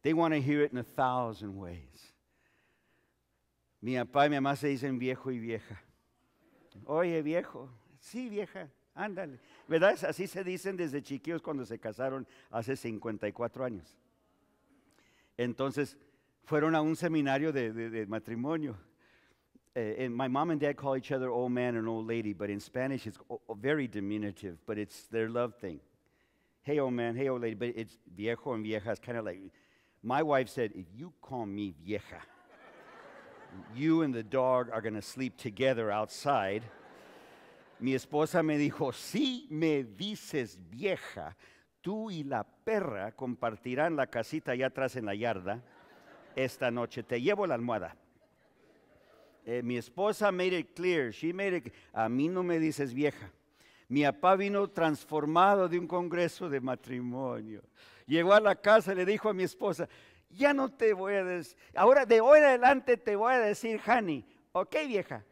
They want to hear it in a thousand ways. Mi papá y mi mamá se dicen viejo y vieja. Oye, viejo. Sí, vieja. Ándale. ¿Verdad? Así se dicen desde chiquillos cuando se casaron hace 54 años. Entonces, fueron a un seminario de, de, de matrimonio. Uh, and my mom and dad call each other old man and old lady, but in Spanish it's very diminutive, but it's their love thing. Hey, old man, hey, old lady, but it's viejo and vieja. It's kind of like, my wife said, if you call me vieja, you and the dog are going to sleep together outside. Mi esposa me dijo, si me dices vieja, tú y la perra compartirán la casita allá atrás en la yarda. esta noche. Te llevo la almohada. Eh, mi esposa made it clear. She made it. A mí no me dices vieja. Mi papá vino transformado de un congreso de matrimonio. Llegó a la casa y le dijo a mi esposa, ya no te voy a decir, ahora de hoy adelante te voy a decir, honey, ok vieja.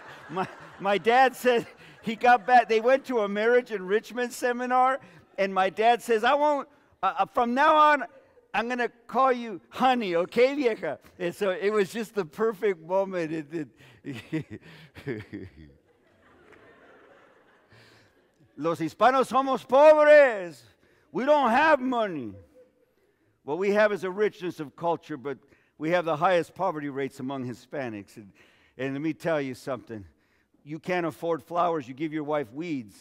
my, dad said he got back, they went to a marriage enrichment seminar, and my dad says, I won't, uh, uh, from now on, I'm going to call you honey, okay, vieja? And so it was just the perfect moment. It, it Los hispanos somos pobres. We don't have money. What we have is a richness of culture, but we have the highest poverty rates among Hispanics. And, and let me tell you something you can't afford flowers, you give your wife weeds.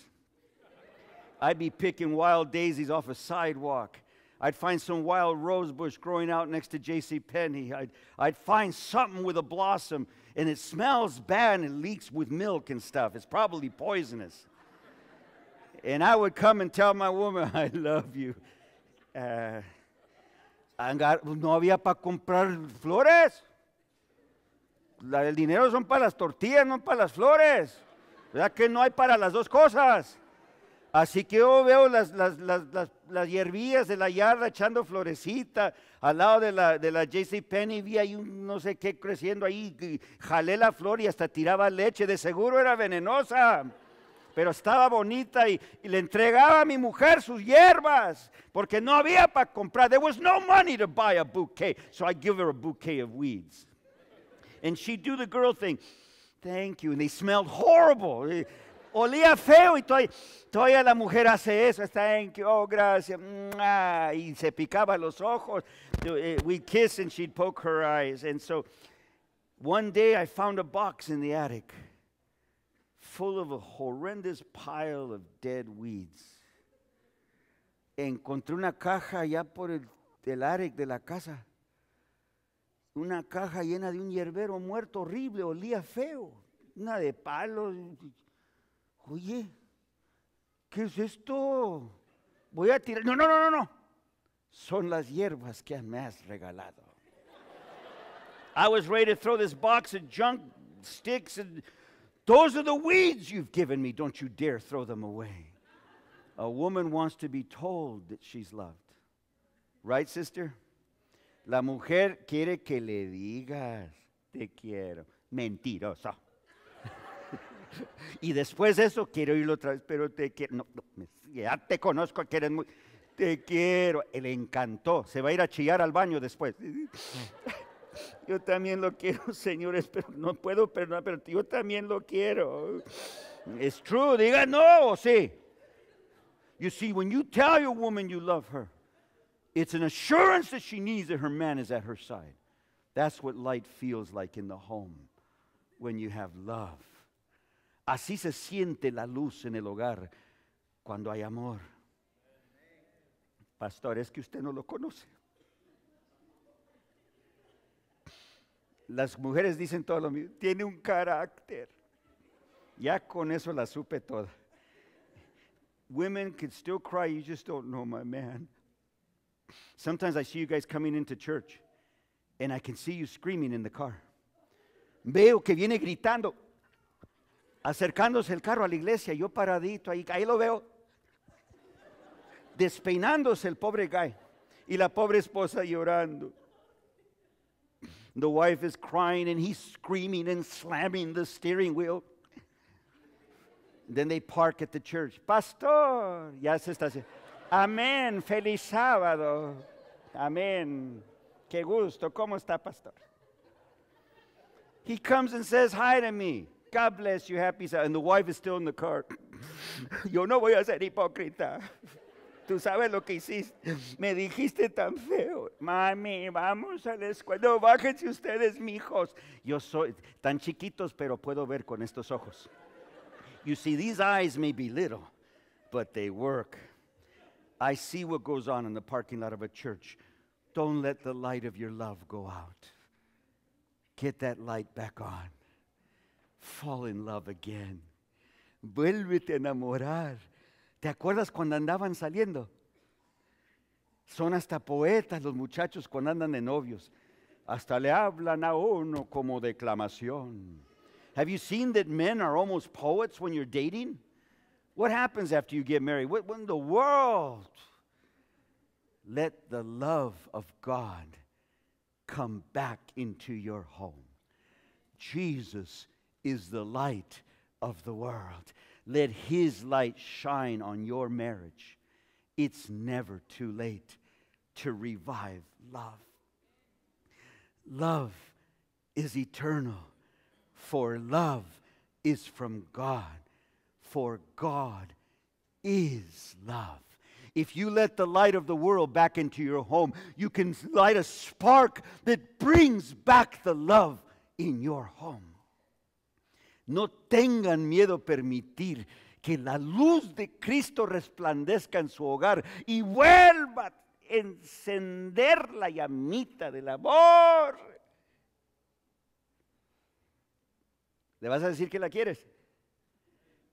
I'd be picking wild daisies off a sidewalk. I'd find some wild rose bush growing out next to J.C. Penney. I'd, I'd find something with a blossom, and it smells bad and it leaks with milk and stuff. It's probably poisonous. and I would come and tell my woman, I love you. Uh, no había para comprar flores. el dinero son para las tortillas, no para las flores. ¿Verdad que no hay para las dos cosas? Así que yo veo las, las, de la yarda echando florecita. Al lado de la, de la JC Penny vi ahí un no sé qué creciendo ahí. Jalé la flor y hasta tiraba leche. De seguro era venenosa. Pero estaba bonita y, y le entregaba a mi mujer sus hierbas. Porque no había para comprar. There was no money to buy a bouquet. So I give her a bouquet of weeds. And she do the girl thing. Thank you. And they smelled horrible. Eh, olía feo y todavía, la mujer hace eso, está en, oh, gracias, mm, ah", y se picaba los ojos. Eh, we kiss and she'd poke her eyes. And so one day I found a box in the attic full of a horrendous pile of dead weeds. Encontré una caja allá por el, el de la casa. Una caja llena de un hierbero muerto horrible, olía feo. Una de palos, oye, ¿qué es esto? Voy a tirar. No, no, no, no, no. Son las hierbas que me has regalado. I was ready to throw this box of junk sticks and those are the weeds you've given me. Don't you dare throw them away. A woman wants to be told that she's loved. Right, sister? La mujer quiere que le digas, te quiero. Mentiroso. y después de eso quiero irlo otra vez, pero te quiero, no, no, ya te conozco eres muy, te quiero, le encantó, se va a ir a chillar al baño después. yo también lo quiero, señores, pero no puedo perdonar, pero yo también lo quiero. It's true, diga no o sí. You see, when you tell your woman you love her, it's an assurance that she needs that her man is at her side. That's what light feels like in the home when you have love. Así se siente la luz en el hogar cuando hay amor. Pastor, es que usted no lo conoce. Las mujeres dicen todo lo mismo. Tiene un carácter. Ya con eso la supe toda. Women can still cry, you just don't know my man. Sometimes I see you guys coming into church and I can see you screaming in the car. Veo que viene gritando acercándose el carro a la iglesia, yo paradito ahí, ahí lo veo, despeinándose el pobre guy y la pobre esposa llorando. The wife is crying and he's screaming and slamming the steering wheel. Then they park at the church. Pastor, ya se está haciendo. Amén, feliz sábado. Amén. Qué gusto, ¿cómo está, pastor? He comes and says hi to me. God bless you, happy Sabbath. And the wife is still in the car. Yo no voy a ser hipócrita. Tú sabes lo que hiciste. Me dijiste tan feo. Mami, vamos a la escuela. No, bájense ustedes, mijos. Yo soy tan chiquitos, pero puedo ver con estos ojos. You see, these eyes may be little, but they work. I see what goes on in the parking lot of a church. Don't let the light of your love go out. Get that light back on fall in love again. Vuélvete a enamorar. ¿Te acuerdas cuando andaban saliendo? Son hasta poetas los muchachos cuando andan de novios. Hasta le hablan a uno como declamación. Have you seen that men are almost poets when you're dating? What happens after you get married? What, what in the world? Let the love of God come back into your home. Jesus is the light of the world. Let His light shine on your marriage. It's never too late to revive love. Love is eternal, for love is from God, for God is love. If you let the light of the world back into your home, you can light a spark that brings back the love in your home. No tengan miedo permitir que la luz de Cristo resplandezca en su hogar y vuelva a encender la llamita del amor. ¿Le vas a decir que la quieres?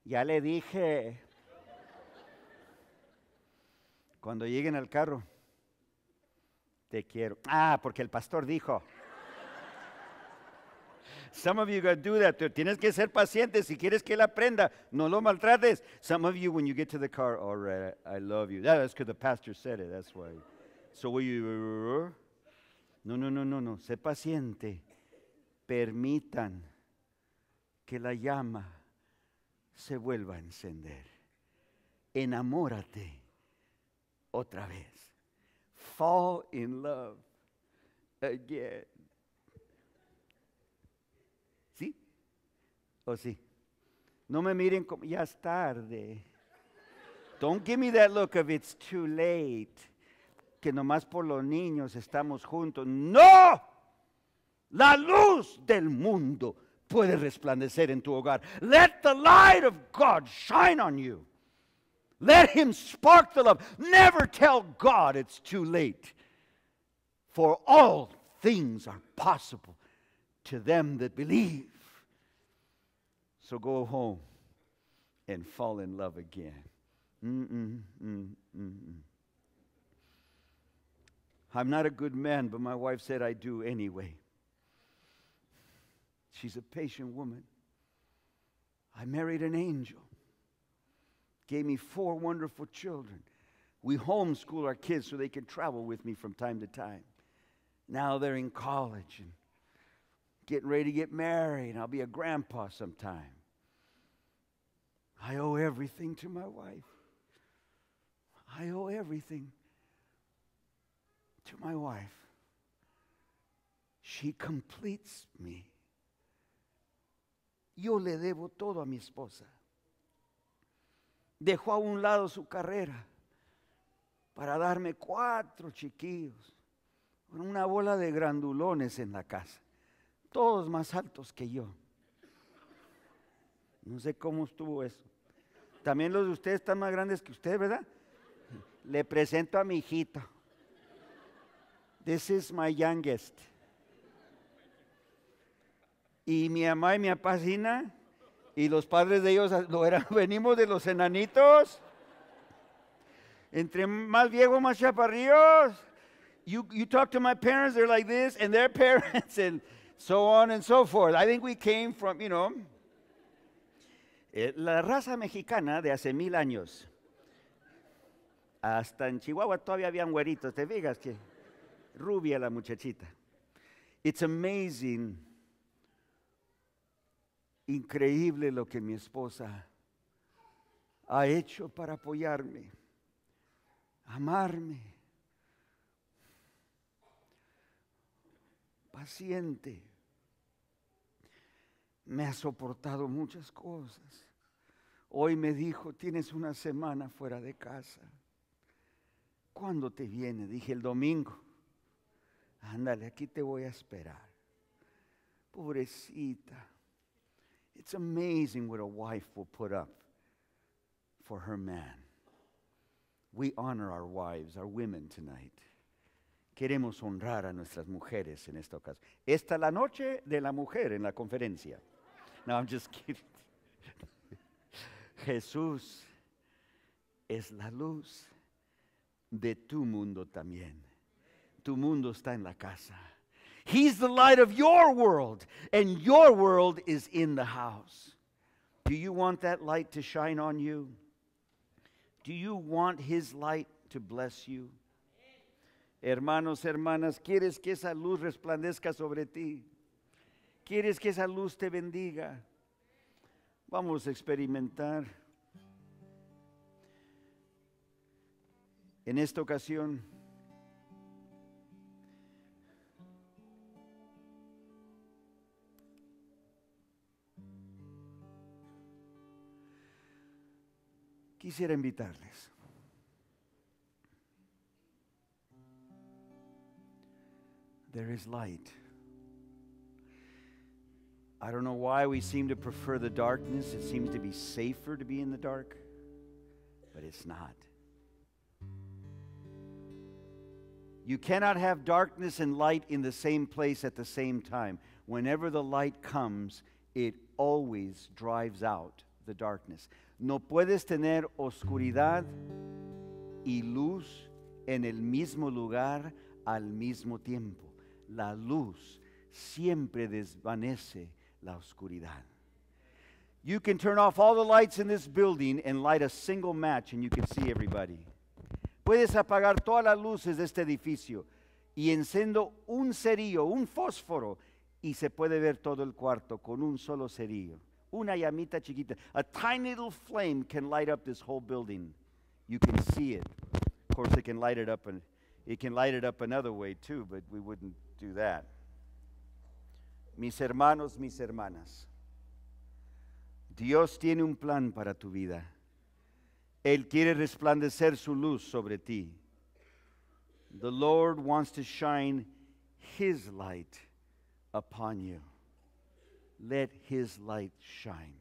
Ya le dije. Cuando lleguen al carro, te quiero. Ah, porque el pastor dijo. Some of you got to do that. Tienes que ser paciente si quieres que él aprenda. No lo maltrates. Some of you, when you get to the car, all right, I love you. That's because the pastor said it. That's why. So will you? No, no, no, no, no. Sé paciente. Permitan que la llama se vuelva a encender. Enamórate otra vez. Fall in love again. oh, sí? No me miren como, ya es tarde. Don't give me that look of it's too late. Que nomás por los niños estamos juntos. No! La luz del mundo puede resplandecer en tu hogar. Let the light of God shine on you. Let him spark the love. Never tell God it's too late. For all things are possible to them that believe. So go home and fall in love again. Mm-mm, mm-mm, I'm not a good man, but my wife said I do anyway. She's a patient woman. I married an angel, gave me four wonderful children. We homeschool our kids so they can travel with me from time to time. Now they're in college and getting ready to get married, and I'll be a grandpa sometime. I owe everything to my wife. I owe everything to my wife. She completes me. Yo le debo todo a mi esposa. Dejó a un lado su carrera para darme cuatro chiquillos, Con una bola de grandulones en la casa, todos más altos que yo. No sé cómo estuvo eso. También los de ustedes están más grandes que ustedes, ¿verdad? Le presento a mi hijito. This is my youngest. Y mi mamá y mi papá y los padres de ellos lo eran, venimos de los enanitos. Entre más viejo, más chaparrillos. You, you talk to my parents, they're like this, and their parents, and so on and so forth. I think we came from, you know. Eh, la raza mexicana de hace mil años. Hasta en Chihuahua todavía habían güeritos, te digas que rubia la muchachita. It's amazing. Increíble lo que mi esposa ha hecho para apoyarme, amarme, paciente, me ha soportado muchas cosas. Hoy me dijo, tienes una semana fuera de casa. ¿Cuándo te viene? Dije, el domingo. Ándale, aquí te voy a esperar. Pobrecita. It's amazing what a wife will put up for her man. We honor our wives, our women tonight. Queremos honrar a nuestras mujeres en esta ocasión. Esta es la noche de la mujer en la conferencia. No, I'm just kidding. Jesús es la luz de tu mundo también. Tu mundo está en la casa. He's the light of your world, and your world is in the house. Do you want that light to shine on you? Do you want His light to bless you? Hermanos, hermanas, ¿quieres que esa luz resplandezca sobre ti? ¿Quieres que esa luz te bendiga? Vamos a experimentar. En esta ocasión, quisiera invitarles. There is light. I don't know why we seem to prefer the darkness. It seems to be safer to be in the dark, but it's not. You cannot have darkness and light in the same place at the same time. Whenever the light comes, it always drives out the darkness. No puedes tener oscuridad y luz en el mismo lugar al mismo tiempo. La luz siempre desvanece la oscuridad. You can turn off all the lights in this building and light a single match and you can see everybody. Puedes apagar todas las luces de este edificio y enciendo un cerillo, un fósforo y se puede ver todo el cuarto con un solo cerillo. Una llamita chiquita. A tiny little flame can light up this whole building. You can see it. Of course, it can light it up and it can light it up another way too, but we wouldn't do that mis hermanos, mis hermanas, Dios tiene un plan para tu vida. Él quiere resplandecer su luz sobre ti. The Lord wants to shine His light upon you. Let His light shine.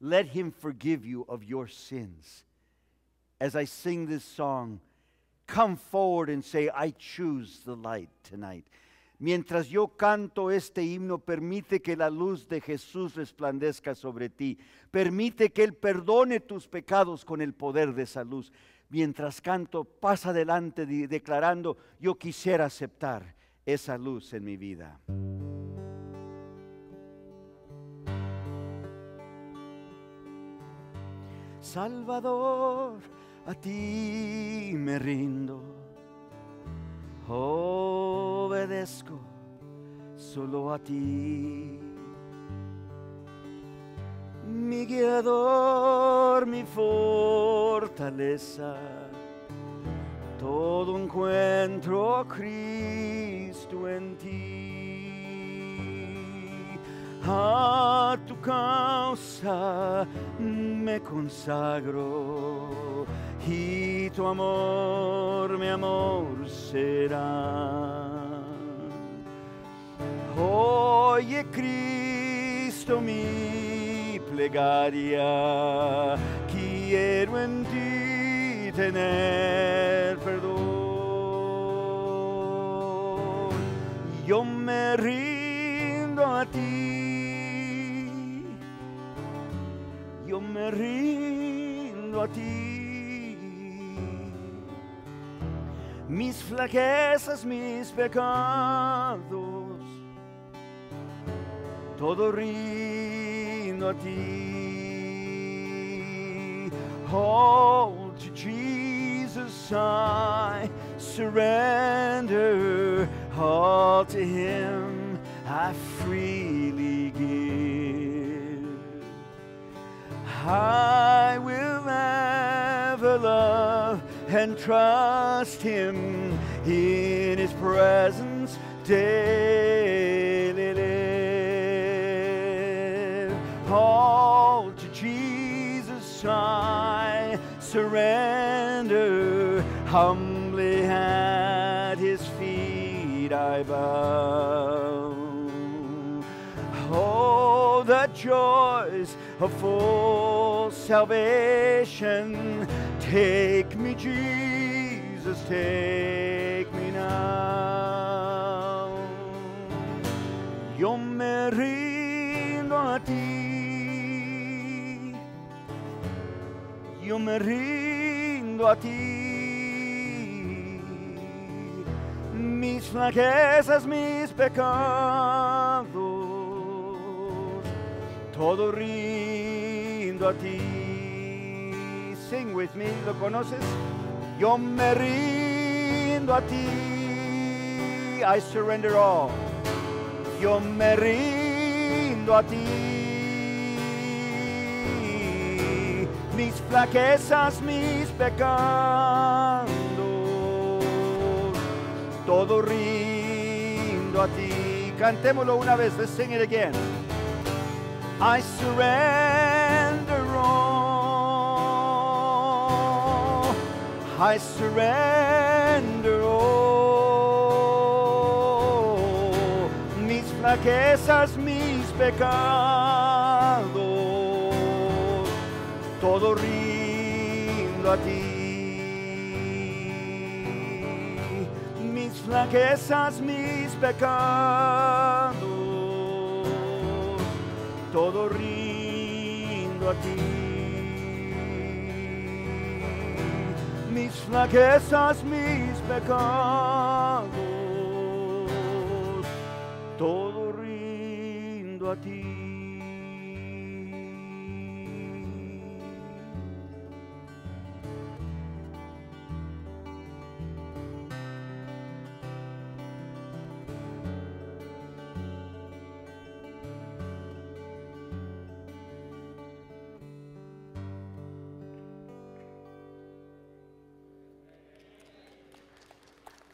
Let Him forgive you of your sins. As I sing this song, come forward and say, I choose the light tonight. Mientras yo canto este himno, permite que la luz de Jesús resplandezca sobre ti. Permite que Él perdone tus pecados con el poder de esa luz. Mientras canto, pasa adelante declarando, yo quisiera aceptar esa luz en mi vida. Salvador, a ti me rindo. Oh, solo a ti. Mi guiador, mi fortaleza, todo encuentro Cristo en ti. A tu causa me consagro y tu amor, mi amor será. Oye e Cristo mi plegaria, quiero en ti tener perdón. Yo me rindo a ti, yo me rindo a ti. Mis flaquezas, mis pecados Totorino a ti. Oh, to Jesus I surrender all to him I freely give. I will ever love and trust him in his presence day. I surrender, humbly at his feet I bow. Oh, the joys of full salvation, take me, Jesus, take me now. Yo me rindo a ti. yo me rindo a ti. Mis flaquezas, mis pecados, todo rindo a ti. Sing with me, ¿lo conoces? Yo me rindo a ti. I surrender all. Yo me rindo a ti. mis flaquezas, mis pecados, todo rindo a ti. Cantémoslo una vez, let's sing it again. I surrender all, I surrender all, mis flaquezas, mis pecados todo rindo a ti. Mis flaquezas, mis pecados, todo rindo a ti. Mis flaquezas, mis pecados, todo rindo a ti.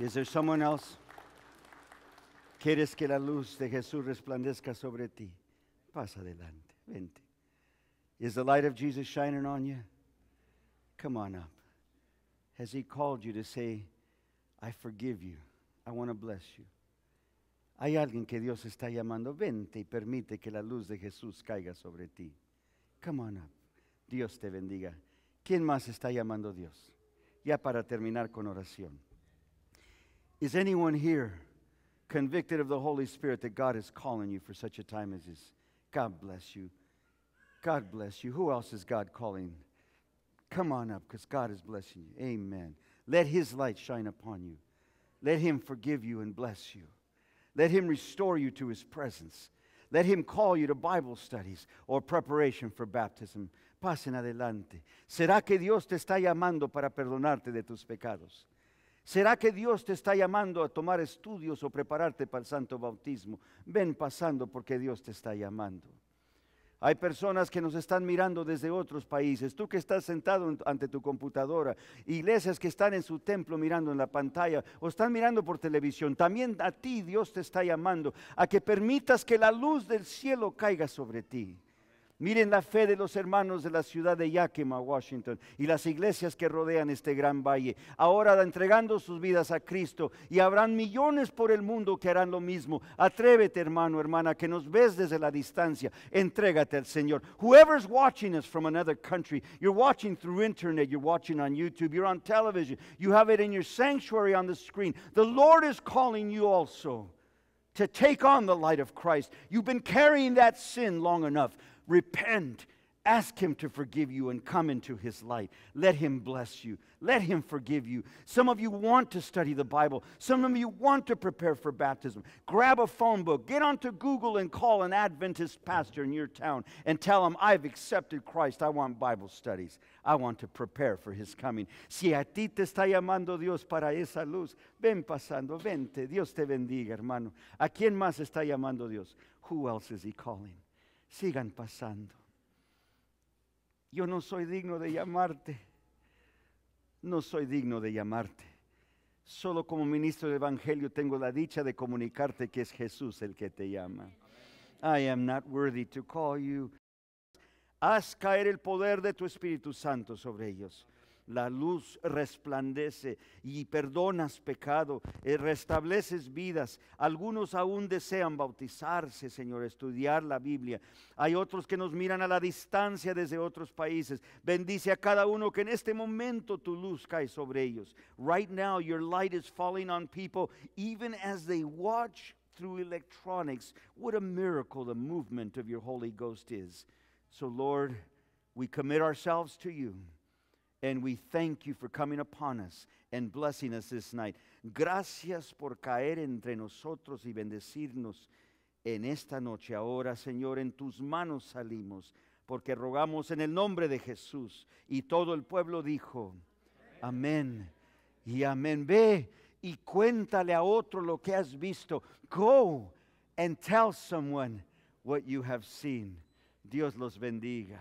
Is there someone else? ¿Quieres que la luz de Jesús resplandezca sobre ti? Pasa adelante, vente. Is the light of Jesus shining on you? Come on up. Has He called you to say, I forgive you? I want to bless you. Hay alguien que Dios está llamando. Vente y permite que la luz de Jesús caiga sobre ti. Come on up. Dios te bendiga. ¿Quién más está llamando a Dios? Ya para terminar con oración. Is anyone here convicted of the Holy Spirit that God is calling you for such a time as this? God bless you. God bless you. Who else is God calling? Come on up because God is blessing you. Amen. Let His light shine upon you. Let Him forgive you and bless you. Let Him restore you to His presence. Let Him call you to Bible studies or preparation for baptism. Pasen adelante. ¿Será que Dios te está llamando para perdonarte de tus pecados? ¿Será que Dios te está llamando a tomar estudios o prepararte para el santo bautismo? Ven pasando porque Dios te está llamando. Hay personas que nos están mirando desde otros países. Tú que estás sentado ante tu computadora, iglesias que están en su templo mirando en la pantalla o están mirando por televisión. También a ti Dios te está llamando a que permitas que la luz del cielo caiga sobre ti. Miren la fe de los hermanos de la ciudad de Yakima, Washington, y las iglesias que rodean este gran valle, ahora entregando sus vidas a Cristo, y habrán millones por el mundo que harán lo mismo. Atrévete, hermano, hermana, que nos ves desde la distancia. Entrégate al Señor. Whoever's watching us from another country, you're watching through internet, you're watching on YouTube, you're on television, you have it in your sanctuary on the screen. The Lord is calling you also to take on the light of Christ. You've been carrying that sin long enough. Repent. Ask Him to forgive you and come into His light. Let Him bless you. Let Him forgive you. Some of you want to study the Bible. Some of you want to prepare for baptism. Grab a phone book. Get onto Google and call an Adventist pastor in your town and tell him, I've accepted Christ. I want Bible studies. I want to prepare for His coming. Si a ti te está llamando Dios para esa luz, ven pasando, vente. Dios te bendiga, hermano. ¿A quién más está llamando Dios? Who else is He calling? sigan pasando. Yo no soy digno de llamarte, no soy digno de llamarte. Solo como ministro del Evangelio tengo la dicha de comunicarte que es Jesús el que te llama. I am not worthy to call you. Haz caer el poder de tu Espíritu Santo sobre ellos la luz resplandece y perdonas pecado, y eh, restableces vidas. Algunos aún desean bautizarse, Señor, estudiar la Biblia. Hay otros que nos miran a la distancia desde otros países. Bendice a cada uno que en este momento tu luz cae sobre ellos. Right now your light is falling on people even as they watch through electronics. What a miracle the movement of your Holy Ghost is. So, Lord, we commit ourselves to you. and we thank you for coming upon us and blessing us this night. Gracias por caer entre nosotros y bendecirnos en esta noche. Ahora, Señor, en tus manos salimos, porque rogamos en el nombre de Jesús. Y todo el pueblo dijo, amén, y amén. Ve y cuéntale a otro lo que has visto. Go and tell someone what you have seen. Dios los bendiga.